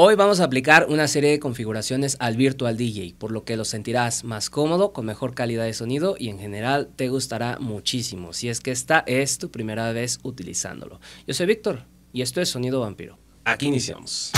Hoy vamos a aplicar una serie de configuraciones al Virtual DJ, por lo que lo sentirás más cómodo, con mejor calidad de sonido y en general te gustará muchísimo si es que esta es tu primera vez utilizándolo. Yo soy Víctor y esto es Sonido Vampiro. Aquí iniciamos.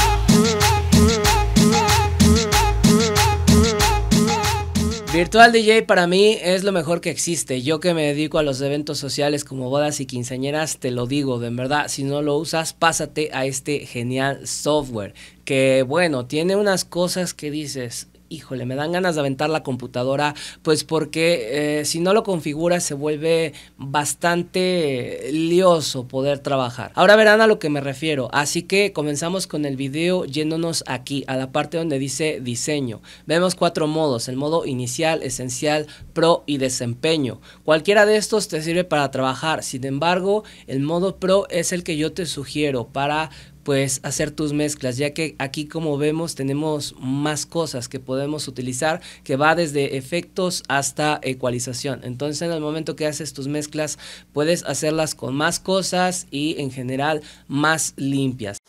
Virtual DJ para mí es lo mejor que existe. Yo que me dedico a los eventos sociales como bodas y quinceañeras, te lo digo, de verdad, si no lo usas, pásate a este genial software. Que bueno, tiene unas cosas que dices, híjole, me dan ganas de aventar la computadora, pues porque eh, si no lo configuras se vuelve bastante lioso poder trabajar. Ahora verán a lo que me refiero, así que comenzamos con el video yéndonos aquí a la parte donde dice diseño. Vemos cuatro modos, el modo inicial, esencial, pro y desempeño. Cualquiera de estos te sirve para trabajar, sin embargo, el modo pro es el que yo te sugiero para pues hacer tus mezclas, ya que aquí como vemos tenemos más cosas que podemos utilizar, que va desde efectos hasta ecualización. Entonces en el momento que haces tus mezclas puedes hacerlas con más cosas y en general más limpias.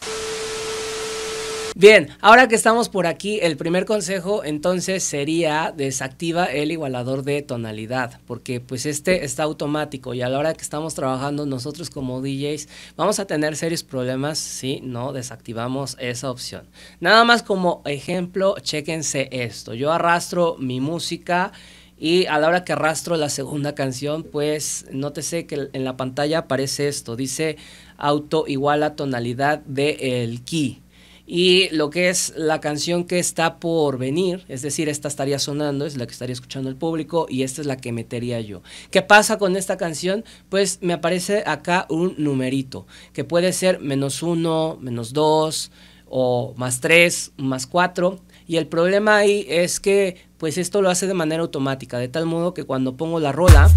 Bien, ahora que estamos por aquí, el primer consejo entonces sería desactiva el igualador de tonalidad, porque pues este está automático y a la hora que estamos trabajando nosotros como DJs vamos a tener serios problemas si no desactivamos esa opción. Nada más como ejemplo, chéquense esto. Yo arrastro mi música y a la hora que arrastro la segunda canción, pues nótese que en la pantalla aparece esto, dice auto iguala tonalidad del el key y lo que es la canción que está por venir, es decir, esta estaría sonando, es la que estaría escuchando el público y esta es la que metería yo. ¿Qué pasa con esta canción? Pues me aparece acá un numerito, que puede ser menos uno, menos dos o más tres, más cuatro. Y el problema ahí es que pues esto lo hace de manera automática, de tal modo que cuando pongo la rola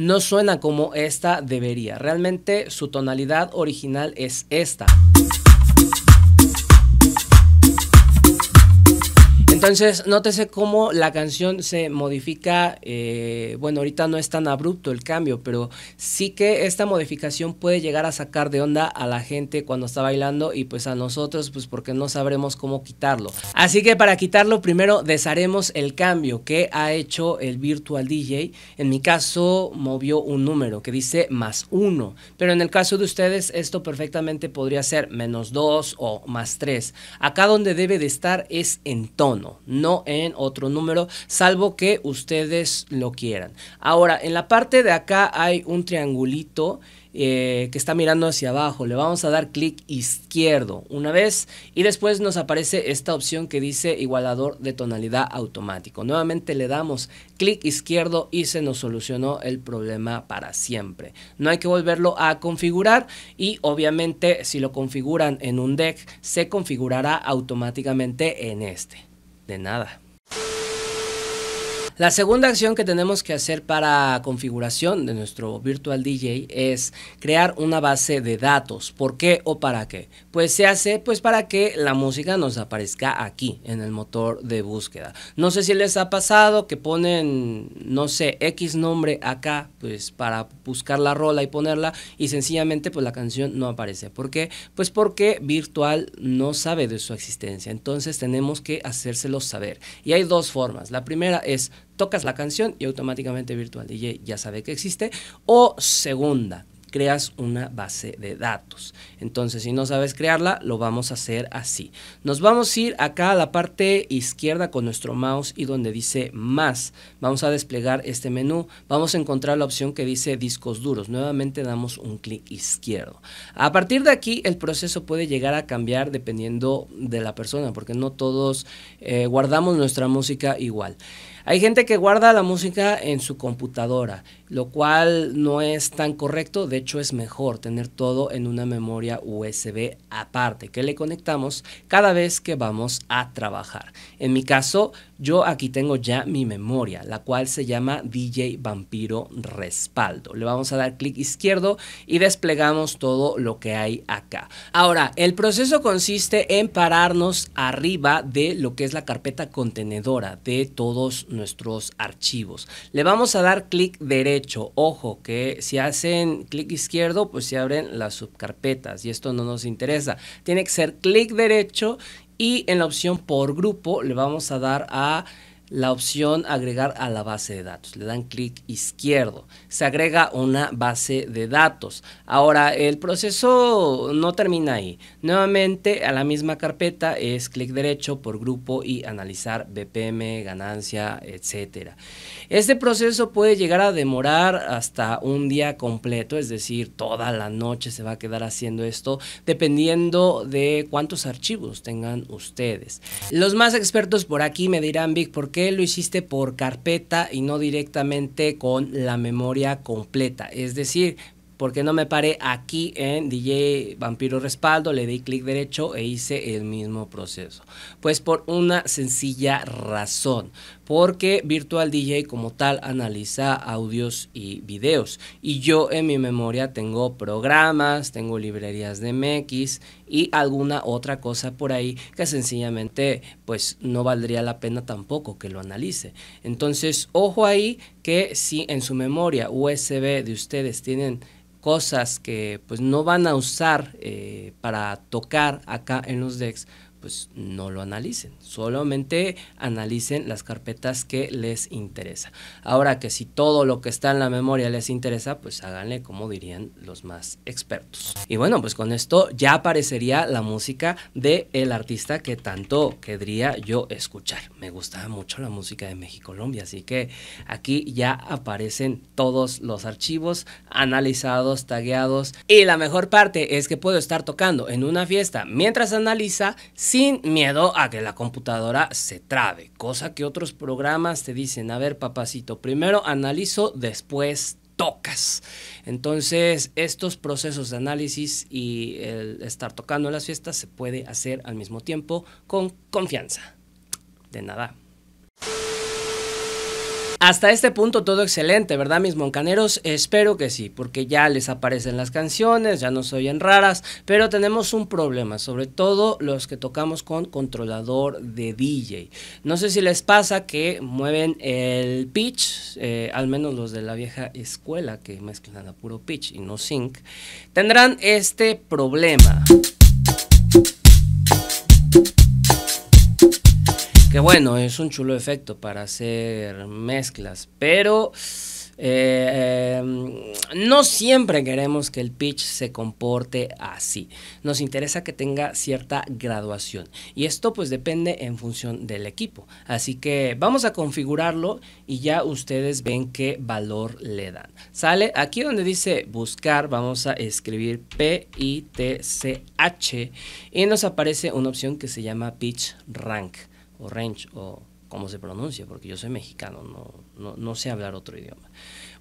no suena como esta debería. Realmente su tonalidad original es esta. Entonces, nótese cómo la canción se modifica, eh, bueno, ahorita no es tan abrupto el cambio, pero sí que esta modificación puede llegar a sacar de onda a la gente cuando está bailando y pues a nosotros, pues porque no sabremos cómo quitarlo. Así que para quitarlo, primero desharemos el cambio que ha hecho el Virtual DJ. En mi caso, movió un número que dice más uno, pero en el caso de ustedes, esto perfectamente podría ser menos dos o más tres. Acá donde debe de estar es en tono no en otro número, salvo que ustedes lo quieran. Ahora, en la parte de acá hay un triangulito. Eh, que está mirando hacia abajo. Le vamos a dar clic izquierdo una vez y después nos aparece esta opción que dice igualador de tonalidad automático. Nuevamente le damos clic izquierdo y se nos solucionó el problema para siempre. No hay que volverlo a configurar y obviamente si lo configuran en un deck se configurará automáticamente en este de nada. La segunda acción que tenemos que hacer para configuración de nuestro virtual DJ es crear una base de datos. ¿Por qué o para qué? Pues se hace pues para que la música nos aparezca aquí en el motor de búsqueda. No sé si les ha pasado que ponen no sé X nombre acá pues para buscar la rola y ponerla y sencillamente pues la canción no aparece. ¿Por qué? Pues porque virtual no sabe de su existencia. Entonces tenemos que hacérselo saber. Y hay dos formas. La primera es tocas la canción y automáticamente Virtual DJ ya sabe que existe. O segunda, creas una base de datos. Entonces, si no sabes crearla, lo vamos a hacer así. Nos vamos a ir acá a la parte izquierda con nuestro mouse y donde dice más. Vamos a desplegar este menú. Vamos a encontrar la opción que dice discos duros. Nuevamente damos un clic izquierdo. A partir de aquí, el proceso puede llegar a cambiar dependiendo de la persona, porque no todos eh, guardamos nuestra música igual. Hay gente que guarda la música en su computadora, lo cual no es tan correcto. De hecho es mejor tener todo en una memoria USB aparte que le conectamos cada vez que vamos a trabajar. En mi caso, yo aquí tengo ya mi memoria, la cual se llama DJ Vampiro Respaldo. Le vamos a dar clic izquierdo y desplegamos todo lo que hay acá. Ahora, el proceso consiste en pararnos arriba de lo que es la carpeta contenedora de todos nuestros archivos. Le vamos a dar clic derecho. Ojo, que si hacen clic izquierdo, pues se abren las subcarpetas y esto no nos interesa. Tiene que ser clic derecho y en la opción por grupo le vamos a dar a la opción agregar a la base de datos. Le dan clic izquierdo. Se agrega una base de datos. Ahora, el proceso no termina ahí. Nuevamente, a la misma carpeta es clic derecho por grupo y analizar BPM, ganancia, etcétera. Este proceso puede llegar a demorar hasta un día completo, es decir, toda la noche se va a quedar haciendo esto, dependiendo de cuántos archivos tengan ustedes. Los más expertos por aquí me dirán, Vic, ¿por qué? lo hiciste por carpeta y no directamente con la memoria completa. Es decir, porque no me paré aquí en DJ Vampiro Respaldo, le di clic derecho e hice el mismo proceso. Pues por una sencilla razón, porque Virtual DJ como tal analiza audios y videos. Y yo en mi memoria tengo programas, tengo librerías de MX y alguna otra cosa por ahí que sencillamente pues no valdría la pena tampoco que lo analice. Entonces, ojo ahí que si en su memoria USB de ustedes tienen cosas que pues no van a usar eh, para tocar acá en los decks, pues no lo analicen, solamente analicen las carpetas que les interesa. Ahora que si todo lo que está en la memoria les interesa, pues háganle como dirían los más expertos. Y bueno, pues con esto ya aparecería la música de el artista que tanto querría yo escuchar. Me gustaba mucho la música de México Colombia, así que aquí ya aparecen todos los archivos analizados, tagueados y la mejor parte es que puedo estar tocando en una fiesta mientras analiza sin miedo a que la computadora se trabe, cosa que otros programas te dicen, a ver papacito, primero analizo, después tocas. Entonces, estos procesos de análisis y el estar tocando las fiestas se puede hacer al mismo tiempo con confianza. De nada. Hasta este punto todo excelente, ¿verdad, mis moncaneros? Espero que sí, porque ya les aparecen las canciones, ya no se oyen raras, pero tenemos un problema, sobre todo los que tocamos con controlador de DJ. No sé si les pasa que mueven el pitch, eh, al menos los de la vieja escuela que mezclan a puro pitch y no sync, tendrán este problema. Que bueno, es un chulo efecto para hacer mezclas, pero eh, em, no siempre queremos que el pitch se comporte así. Nos interesa que tenga cierta graduación. Y esto pues depende en función del equipo. Así que vamos a configurarlo y ya ustedes ven qué valor le dan. Sale aquí donde dice buscar, vamos a escribir p y nos aparece una opción que se llama pitch rank o range, o como se pronuncia, porque yo soy mexicano, no, no, no, sé hablar otro idioma.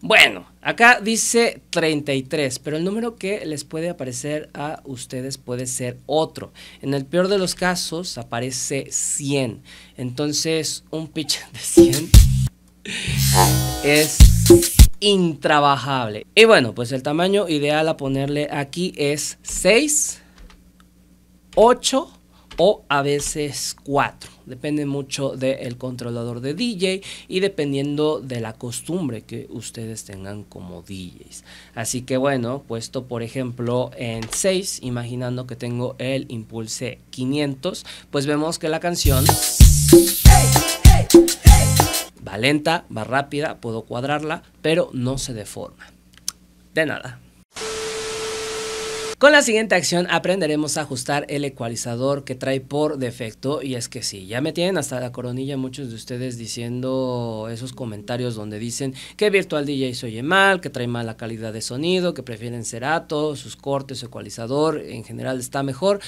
Bueno, acá dice 33, pero el número que les puede aparecer a ustedes puede ser otro. En el peor de los casos aparece 100. Entonces, un pitch de 100 es intrabajable. Y bueno, pues el tamaño ideal a ponerle aquí es 6, 8, o a veces 4, Depende mucho del controlador de DJ y dependiendo de la costumbre que ustedes tengan como DJs. Así que bueno, puesto por ejemplo en 6, imaginando que tengo el Impulse 500, pues vemos que la canción va lenta, va rápida, puedo cuadrarla, pero no se deforma. De nada. Con la siguiente acción aprenderemos a ajustar el ecualizador que trae por defecto y es que sí, ya me tienen hasta la coronilla muchos de ustedes diciendo esos comentarios donde dicen que Virtual DJ se oye mal, que trae mala calidad de sonido, que prefieren Serato, sus cortes, su ecualizador, en general está mejor.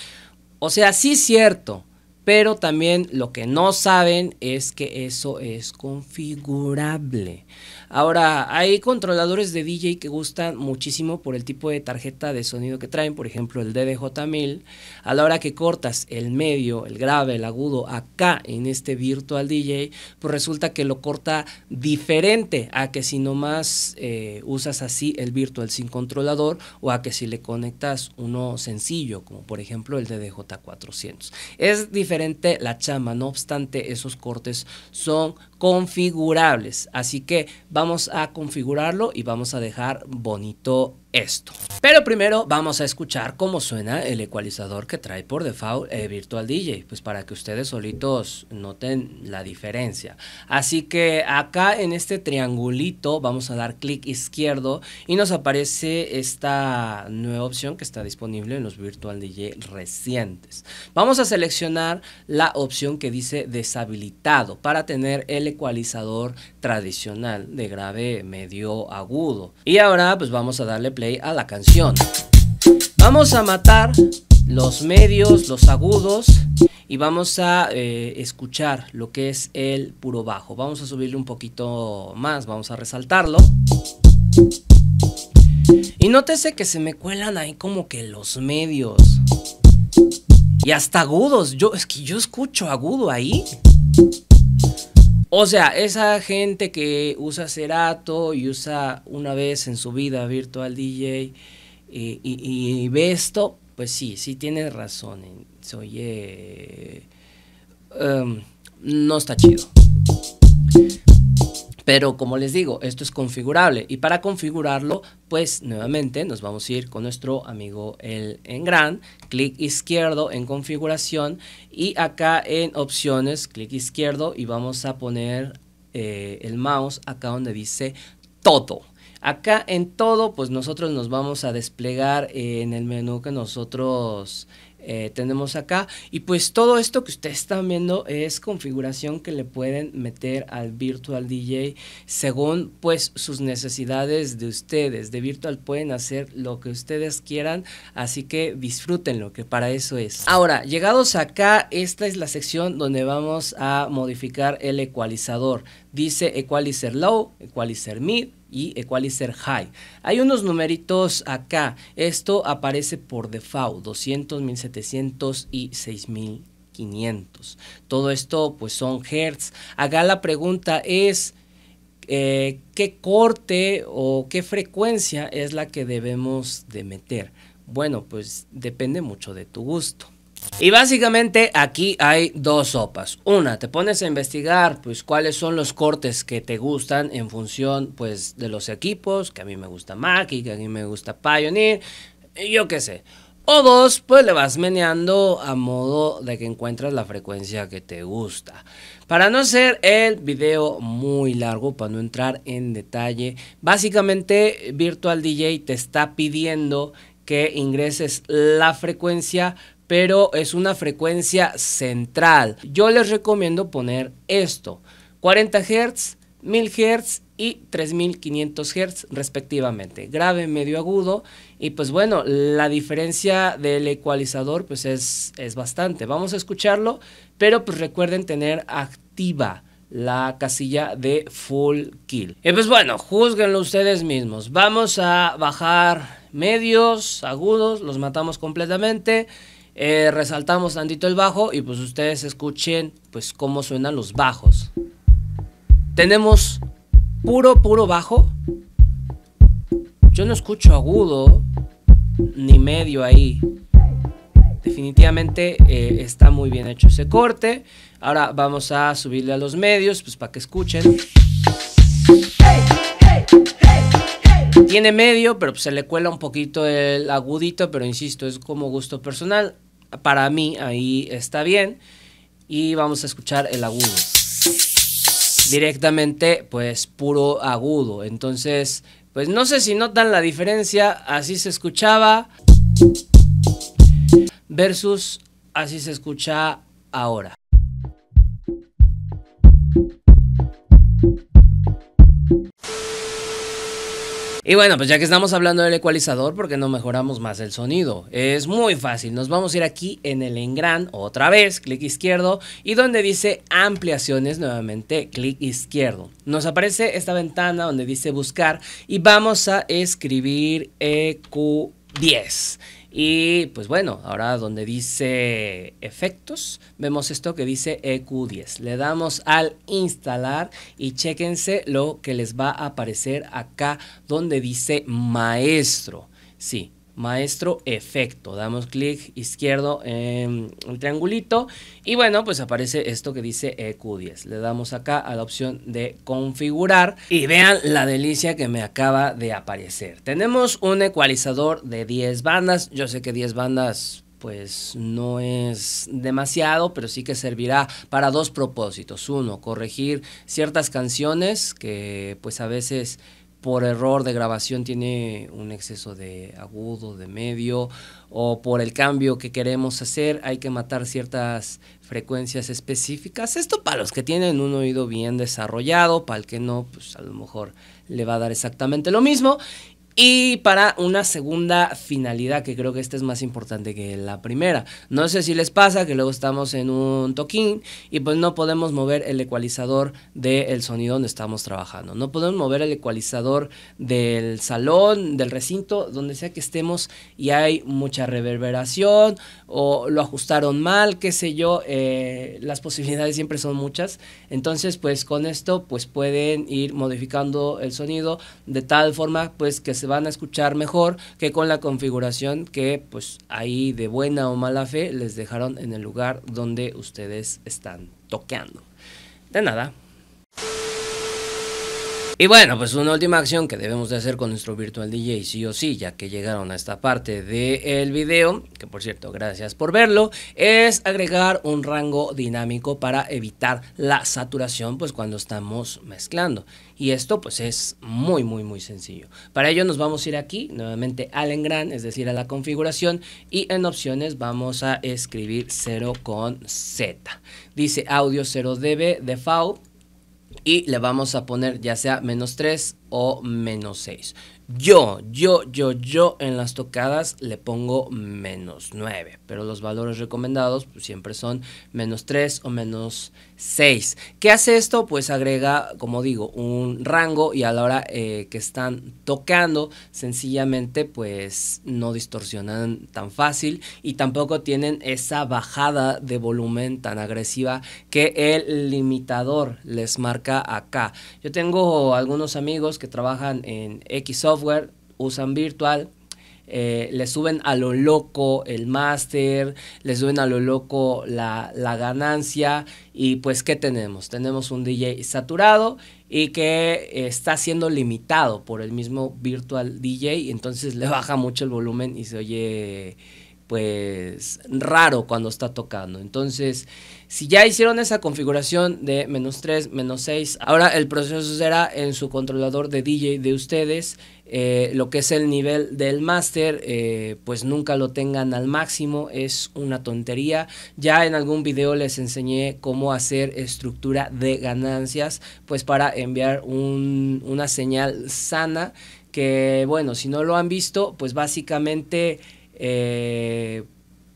O sea, sí cierto, pero también lo que no saben es que eso es configurable. Ahora, hay controladores de DJ que gustan muchísimo por el tipo de tarjeta de sonido que traen, por ejemplo el DDJ1000. A la hora que cortas el medio, el grave, el agudo acá en este Virtual DJ, pues resulta que lo corta diferente a que si nomás eh, usas así el Virtual sin controlador o a que si le conectas uno sencillo, como por ejemplo el DDJ400. Es diferente diferente la chama, no obstante esos cortes son configurables. Así que vamos a configurarlo y vamos a dejar bonito esto. Pero primero vamos a escuchar cómo suena el ecualizador que trae por default eh, Virtual DJ, pues para que ustedes solitos noten la diferencia. Así que acá en este triangulito vamos a dar clic izquierdo y nos aparece esta nueva opción que está disponible en los Virtual DJ recientes. Vamos a seleccionar la opción que dice deshabilitado para tener el ecualizador tradicional de grave medio agudo. Y ahora pues vamos a darle play a la canción. Vamos a matar los medios, los agudos y vamos a eh, escuchar lo que es el puro bajo. Vamos a subirle un poquito más, vamos a resaltarlo. Y nótese que se me cuelan ahí como que los medios. Y hasta agudos. Yo, es que yo escucho agudo ahí. O sea, esa gente que usa Cerato y usa una vez en su vida Virtual DJ eh, y, ve esto, pues sí, sí tiene razón. Eh, oye. Em, no está chido. Pero como les digo, esto es configurable y para configurarlo, pues nuevamente nos vamos a ir con nuestro amigo el en gran, clic izquierdo en configuración y acá en opciones, clic izquierdo y vamos a poner eh, el mouse acá donde dice todo. Acá en todo, pues nosotros nos vamos a desplegar en el menú que nosotros eh, tenemos acá. Y pues todo esto que ustedes están viendo es configuración que le pueden meter al Virtual DJ según pues sus necesidades de ustedes. De Virtual pueden hacer lo que ustedes quieran, así que lo que para eso es. Ahora, llegados acá, esta es la sección donde vamos a modificar el ecualizador. Dice Equalizer Low, Equalizer Mid, y Equalizer High. Hay unos numeritos acá. Esto aparece por default, 200, 1700 y 6500. Todo esto pues son hertz. Acá la pregunta es eh, qué corte o qué frecuencia es la que debemos de meter. Bueno, pues depende mucho de tu gusto. Y básicamente aquí hay dos sopas. Una, te pones a investigar pues cuáles son los cortes que te gustan en función pues de los equipos, que a mí me gusta y que a mí me gusta Pioneer, eh, yo qué sé. O dos, pues le vas meneando a modo de que encuentras la frecuencia que te gusta. Para no hacer el video muy largo, para no entrar en detalle, básicamente Virtual DJ te está pidiendo que ingreses la frecuencia pero es una frecuencia central. Yo les recomiendo poner esto, 40 Hz, 1000 Hz y 3500 Hz respectivamente, grave, medio agudo y pues bueno, la diferencia del ecualizador pues es, es bastante. Vamos a escucharlo, pero pues recuerden tener activa la casilla de full kill. Y pues bueno, juzguenlo ustedes mismos. Vamos a bajar medios, agudos, los matamos completamente eh, resaltamos tantito el bajo y pues ustedes escuchen pues cómo suenan los bajos. Tenemos puro, puro bajo. Yo no escucho agudo ni medio ahí. Definitivamente eh, está muy bien hecho ese corte. Ahora vamos a subirle a los medios pues para que escuchen tiene medio, pero pues, se le cuela un poquito el agudito, pero insisto, es como gusto personal. Para mí ahí está bien. Y vamos a escuchar el agudo. Directamente, pues puro agudo. Entonces, pues no sé si notan la diferencia. Así se escuchaba versus así se escucha ahora. Y bueno, pues ya que estamos hablando del ecualizador, ¿por qué no mejoramos más el sonido? Es muy fácil, nos vamos a ir aquí en el engran, otra vez, clic izquierdo, y donde dice ampliaciones, nuevamente clic izquierdo. Nos aparece esta ventana donde dice buscar y vamos a escribir EQ10. Y pues bueno, ahora donde dice efectos, vemos esto que dice EQ10. Le damos al instalar y chéquense lo que les va a aparecer acá donde dice maestro. Sí, maestro efecto. Damos clic izquierdo en el triangulito y bueno, pues aparece esto que dice EQ10. Le damos acá a la opción de configurar y vean la delicia que me acaba de aparecer. Tenemos un ecualizador de 10 bandas. Yo sé que 10 bandas pues no es demasiado, pero sí que servirá para dos propósitos. Uno, corregir ciertas canciones que pues a veces por error de grabación tiene un exceso de agudo, de medio, o por el cambio que queremos hacer hay que matar ciertas frecuencias específicas. Esto para los que tienen un oído bien desarrollado, para el que no, pues a lo mejor le va a dar exactamente lo mismo. Y para una segunda finalidad, que creo que esta es más importante que la primera. No sé si les pasa que luego estamos en un toquín y pues no podemos mover el ecualizador del sonido donde estamos trabajando. No podemos mover el ecualizador del salón, del recinto, donde sea que estemos y hay mucha reverberación o lo ajustaron mal, qué sé yo. Eh, las posibilidades siempre son muchas. Entonces, pues con esto pues pueden ir modificando el sonido de tal forma pues que se van a escuchar mejor que con la configuración que pues ahí de buena o mala fe les dejaron en el lugar donde ustedes están toqueando. De nada. Y bueno, pues una última acción que debemos de hacer con nuestro virtual DJ, sí o sí, ya que llegaron a esta parte del video, que por cierto, gracias por verlo, es agregar un rango dinámico para evitar la saturación, pues cuando estamos mezclando. Y esto pues es muy, muy, muy sencillo. Para ello nos vamos a ir aquí, nuevamente al engran, es decir, a la configuración, y en opciones vamos a escribir 0 con Z. Dice audio 0 dB default y le vamos a poner ya sea menos 3 o menos 6. Yo, yo, yo, yo en las tocadas le pongo menos 9, pero los valores recomendados pues, siempre son menos 3 o menos 6. ¿Qué hace esto? Pues agrega, como digo, un rango y a la hora eh, que están tocando, sencillamente pues no distorsionan tan fácil y tampoco tienen esa bajada de volumen tan agresiva que el limitador les marca acá. Yo tengo algunos amigos que trabajan en X software usan virtual. Eh, le suben a lo loco el master les suben a lo loco la, ganancia y pues ¿qué tenemos? Tenemos un DJ saturado y que está siendo limitado por el mismo virtual DJ, entonces le baja mucho el volumen y se oye pues raro cuando está tocando. Entonces, si ya hicieron esa configuración de menos 3, menos 6, ahora el proceso será en su controlador de DJ de ustedes. Eh, lo que es el nivel del máster, eh, pues nunca lo tengan al máximo, es una tontería. Ya en algún video les enseñé cómo hacer estructura de ganancias, pues para enviar una señal sana, que bueno, si no lo han visto, pues básicamente eh,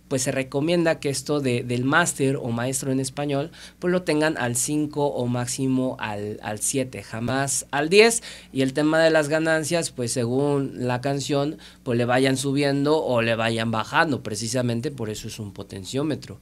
pues se recomienda que esto del máster o maestro en español, pues lo tengan al 5 o máximo al, al 7, jamás al 10. Y el tema de las ganancias, pues según la canción, pues le vayan subiendo o le vayan bajando, precisamente por eso es un potenciómetro,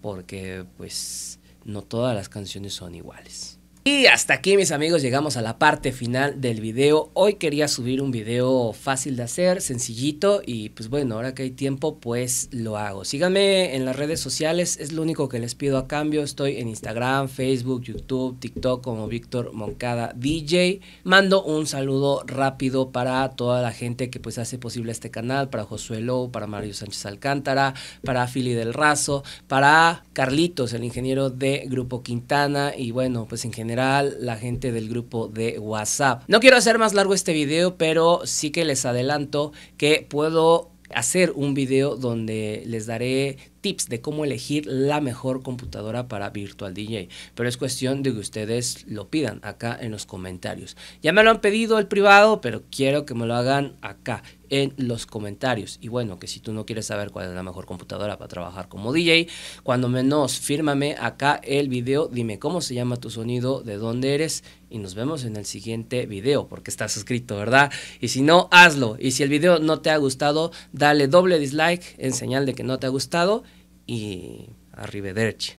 porque pues no todas las canciones son iguales. Y hasta aquí mis amigos llegamos a la parte final del video. Hoy quería subir un video fácil de hacer, sencillito y pues bueno, ahora que hay tiempo pues lo hago. Síganme en las redes sociales, es lo único que les pido a cambio. Estoy en Instagram, Facebook, YouTube, TikTok como Víctor Moncada DJ. Mando un saludo rápido para toda la gente que pues hace posible este canal, para Josuelo, para Mario Sánchez Alcántara, para Fili del Razo, para Carlitos, el ingeniero de Grupo Quintana y bueno, pues en la gente del grupo de WhatsApp. No quiero hacer más largo este video, pero sí que les adelanto que puedo hacer un video donde les daré tips de cómo elegir la mejor computadora para Virtual DJ, pero es cuestión de que ustedes lo pidan acá en los comentarios. Ya me lo han pedido el privado, pero quiero que me lo hagan acá en los comentarios. Y bueno, que si tú no quieres saber cuál es la mejor computadora para trabajar como DJ, cuando menos fírmame acá el video, dime cómo se llama tu sonido, de dónde eres y nos vemos en el siguiente video porque estás suscrito, ¿verdad? Y si no, hazlo. Y si el video no te ha gustado, dale doble dislike en señal de que no te ha gustado y arrivederci.